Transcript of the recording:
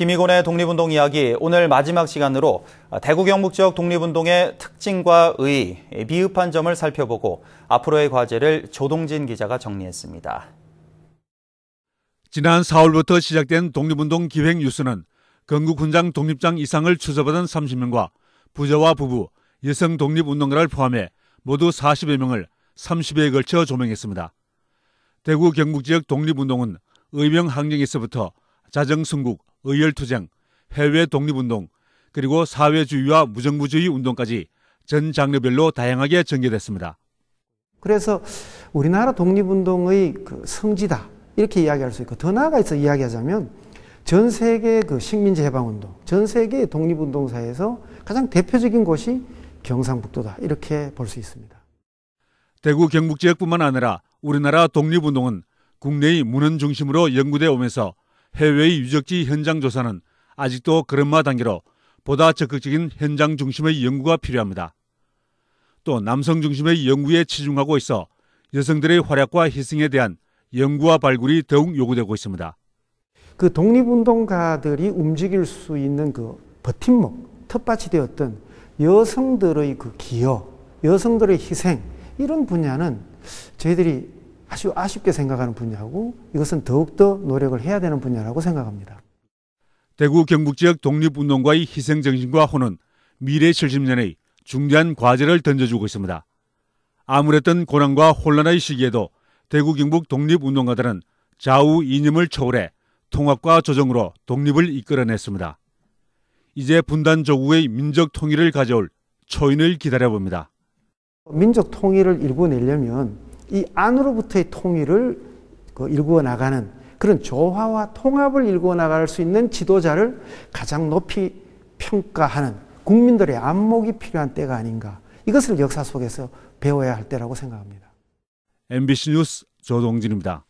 김희곤의 독립운동 이야기 오늘 마지막 시간으로 대구 경북 지역 독립운동의 특징과 의의, 미흡한 점을 살펴보고 앞으로의 과제를 조동진 기자가 정리했습니다. 지난 4월부터 시작된 독립운동 기획 뉴스는 건국훈장 독립장 이상을 추서받은 30명과 부자와 부부, 여성 독립운동가를 포함해 모두 40여 명을 30회에 걸쳐 조명했습니다. 대구 경북 지역 독립운동은 의병 항쟁에서부터 자정 승국, 의열투쟁, 해외 독립운동, 그리고 사회주의와 무정부주의 운동까지 전 장르별로 다양하게 전개됐습니다. 그래서 우리나라 독립운동의 그 성지다 이렇게 이야기할 수 있고 더 나아가서 이야기하자면 전 세계 그 식민지 해방운동, 전 세계 독립운동사에서 가장 대표적인 곳이 경상북도다 이렇게 볼 수 있습니다. 대구 경북 지역뿐만 아니라 우리나라 독립운동은 국내의 문헌 중심으로 연구되어 오면서 해외의 유적지 현장 조사는 아직도 그음마 단계로 보다 적극적인 현장 중심의 연구가 필요합니다. 또 남성 중심의 연구에 치중하고 있어 여성들의 활약과 희생에 대한 연구와 발굴이 더욱 요구되고 있습니다. 그 독립운동가들이 움직일 수 있는 그 버팀목, 텃밭이 되었던 여성들의 그 기여, 여성들의 희생 이런 분야는 저희들이 아주 아쉽게 생각하는 분야고 이것은 더욱더 노력을 해야 되는 분야라고 생각합니다. 대구 경북 지역 독립운동가의 희생정신과 혼은 미래 70년의 중대한 과제를 던져주고 있습니다. 아무래도 고난과 혼란의 시기에도 대구 경북 독립운동가들은 좌우 이념을 초월해 통합과 조정으로 독립을 이끌어냈습니다. 이제 분단 조국의 민족 통일을 가져올 초인을 기다려봅니다. 민족 통일을 일궈내려면 이 안으로부터의 통일을 그 일구어 나가는 그런 조화와 통합을 일구어 나갈 수 있는 지도자를 가장 높이 평가하는 국민들의 안목이 필요한 때가 아닌가. 이것을 역사 속에서 배워야 할 때라고 생각합니다. MBC 뉴스 조동진입니다.